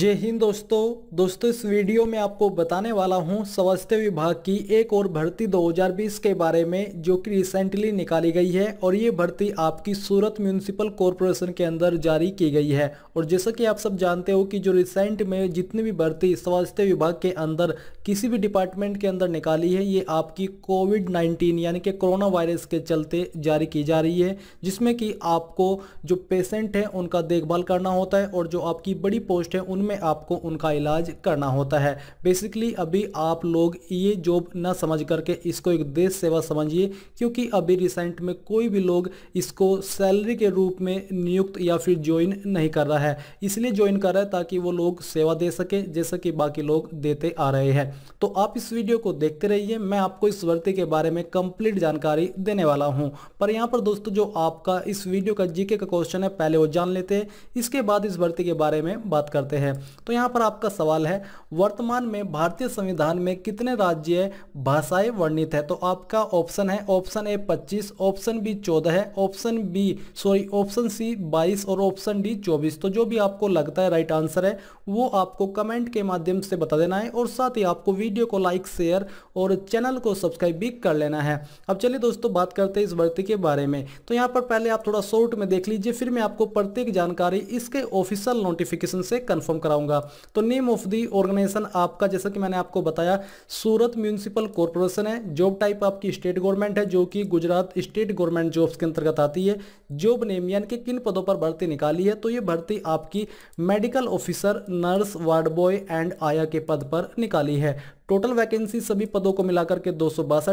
जय हिंद दोस्तों दोस्तों इस वीडियो में आपको बताने वाला हूं स्वास्थ्य विभाग की एक और भर्ती 2020 के बारे में जो कि रिसेंटली निकाली गई है और ये भर्ती आपकी सूरत म्यूनिसिपल कॉरपोरेशन के अंदर जारी की गई है और जैसा कि आप सब जानते हो कि जो रिसेंट में जितनी भी भर्ती स्वास्थ्य विभाग के अंदर किसी भी डिपार्टमेंट के अंदर निकाली है ये आपकी कोविड नाइन्टीन यानी कि कोरोना वायरस के चलते जारी की जा रही है जिसमें कि आपको जो पेशेंट है उनका देखभाल करना होता है और जो आपकी बड़ी पोस्ट है उनमें में आपको उनका इलाज करना होता है बेसिकली अभी आप लोग ये जॉब ना समझ करके इसको एक देश सेवा समझिए क्योंकि अभी रिसेंट में कोई भी लोग इसको सैलरी के रूप में नियुक्त या फिर ज्वाइन नहीं कर रहा है इसलिए ज्वाइन कर रहा है ताकि वो लोग सेवा दे सके जैसा कि बाकी लोग देते आ रहे हैं तो आप इस वीडियो को देखते रहिए मैं आपको इस भर्ती के बारे में कंप्लीट जानकारी देने वाला हूँ पर यहाँ पर दोस्तों जो आपका इस वीडियो का जीके का क्वेश्चन है पहले वो जान लेते हैं इसके बाद इस भर्ती के बारे में बात करते हैं तो यहाँ पर आपका सवाल है वर्तमान में भारतीय संविधान में कितने राज्य भाषाएं वर्णित है तो आपका ऑप्शन है ऑप्शन ए 25 ऑप्शन बी 14 है option B sorry option C 22 और ऑप्शन डी 24 तो जो भी आपको लगता है राइट आंसर है वो आपको कमेंट के माध्यम से बता देना है और साथ ही आपको वीडियो को लाइक शेयर और चैनल को सब्सक्राइब भी कर लेना है अब चलिए दोस्तों बात करते हैं इस भर्ती के बारे में तो यहाँ पर पहले आप थोड़ा शॉर्ट में देख लीजिए फिर मैं आपको प्रत्येक जानकारी इसके ऑफिशियल नोटिफिकेशन से कन्फर्म कर कराऊंगा तो नेम ऑफ दी ऑर्गेनाइजेशन आपका जैसा कि मैंने आपको बताया सूरत म्यूनसिपल कॉरपोरेशन है जॉब टाइप आपकी स्टेट गवर्नमेंट है जो कि गुजरात स्टेट गवर्नमेंट जॉब्स के अंतर्गत आती है जॉब नेम यानी कि किन पदों पर भर्ती निकाली है तो ये भर्ती आपकी medical officer nurse ward boy and आया के पद पर निकाली है टोटल वैकेंसी सभी पदों को मिलाकर के दो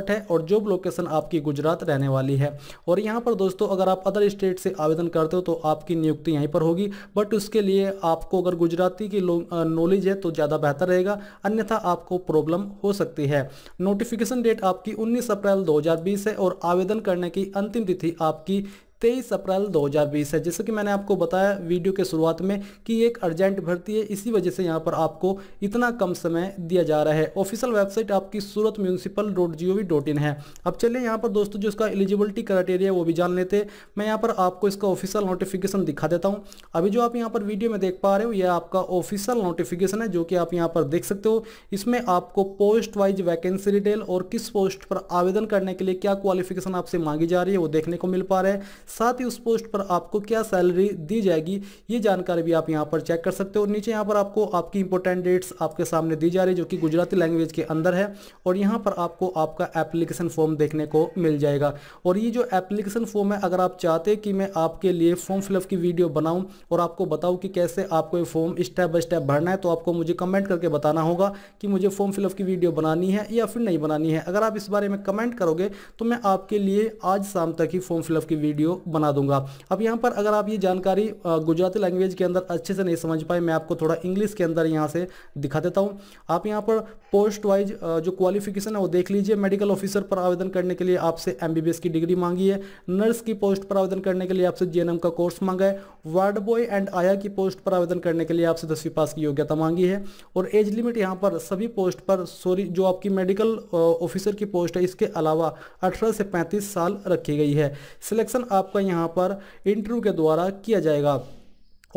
है और जॉब लोकेशन आपकी गुजरात रहने वाली है और यहाँ पर दोस्तों अगर आप अदर स्टेट से आवेदन करते हो तो आपकी नियुक्ति यहीं पर होगी बट उसके लिए आपको अगर गुजराती की नॉलेज है तो ज़्यादा बेहतर रहेगा अन्यथा आपको प्रॉब्लम हो सकती है नोटिफिकेशन डेट आपकी 19 अप्रैल 2020 है और आवेदन करने की अंतिम तिथि आपकी तेईस अप्रैल 2020 है जैसे कि मैंने आपको बताया वीडियो के शुरुआत में कि एक अर्जेंट भर्ती है इसी वजह से यहाँ पर आपको इतना कम समय दिया जा रहा है ऑफिशियल वेबसाइट आपकी Surat municipal dot G O V dot in है अब चलिए यहाँ पर दोस्तों जो इसका एलिजिबिलिटी क्राइटेरिया वो भी जान लेते मैं यहाँ पर आपको इसका ऑफिशियल नोटिफिकेशन दिखा देता हूँ अभी जो आप यहाँ पर वीडियो में देख पा रहे हो यह आपका ऑफिशियल नोटिफिकेशन है जो कि आप यहाँ पर देख सकते हो इसमें आपको पोस्ट वाइज वैकेंसी डिटेल और किस पोस्ट पर आवेदन करने के लिए क्या क्वालिफिकेशन आपसे मांगी जा रही है वो देखने को मिल पा रहा है साथ ही उस पोस्ट पर आपको क्या सैलरी दी जाएगी ये जानकारी भी आप यहाँ पर चेक कर सकते हो नीचे यहाँ पर आपको आपकी इंपॉर्टेंट डेट्स आपके सामने दी जा रही है जो कि गुजराती लैंग्वेज के अंदर है और यहाँ पर आपको आपका एप्लीकेशन फॉर्म देखने को मिल जाएगा और ये जो एप्लीकेशन फॉर्म है अगर आप चाहते कि मैं आपके लिए फॉर्म फिलअप की वीडियो बनाऊँ और आपको बताऊँ कि कैसे आपको ये फॉर्म स्टेप बाय स्टेप भरना है तो आपको मुझे कमेंट करके बताना होगा कि मुझे फॉर्म फिलअप की वीडियो बनानी है या फिर नहीं बनानी है अगर आप इस बारे में कमेंट करोगे तो मैं आपके लिए आज शाम तक ही फॉर्म फिलअप की वीडियो बना दूंगा अब यहाँ पर अगर आप ये जानकारी गुजराती लैंग्वेज के अंदर अच्छे से नहीं समझ पाए मैं आपको थोड़ा इंग्लिश के अंदर यहाँ से दिखा देता हूँ आप यहाँ पर पोस्ट वाइज जो क्वालिफिकेशन है वो देख लीजिए मेडिकल ऑफिसर पर आवेदन करने के लिए आपसे एम की डिग्री मांगी है नर्स की पोस्ट पर आवेदन करने के लिए आपसे जे का कोर्स मांगा है वार्ड बॉय एंड आया की पोस्ट पर आवेदन करने के लिए आपसे दसवीं पास की योग्यता मांगी है और एज लिमिट यहाँ पर सभी पोस्ट पर सॉरी जो आपकी मेडिकल ऑफिसर की पोस्ट है इसके अलावा अठारह से पैंतीस साल रखी गई है सिलेक्शन आप आपका यहाँ पर इंटरव्यू के द्वारा किया जाएगा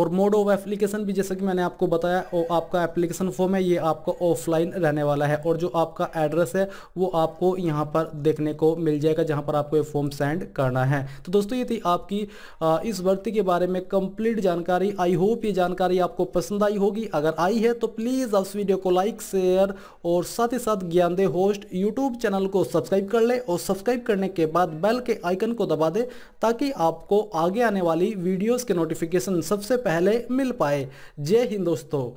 और मोड ऑफ एप्लीकेशन भी जैसे कि मैंने आपको बताया वो आपका एप्लीकेशन फॉर्म है ये आपका ऑफलाइन रहने वाला है और जो आपका एड्रेस है वो आपको यहाँ पर देखने को मिल जाएगा जहाँ पर आपको ये फॉर्म सेंड करना है तो दोस्तों ये थी आपकी इस भर्ती के बारे में कंप्लीट जानकारी आई होप ये जानकारी आपको पसंद आई होगी अगर आई है तो प्लीज़ आप वीडियो को लाइक शेयर और साथ ही साथ ज्ञान दे होस्ट यूट्यूब चैनल को सब्सक्राइब कर ले और सब्सक्राइब करने के बाद बेल के आइकन को दबा दे ताकि आपको आगे आने वाली वीडियोज़ के नोटिफिकेशन सबसे पहले पहले मिल पाए जय हिंद दोस्तों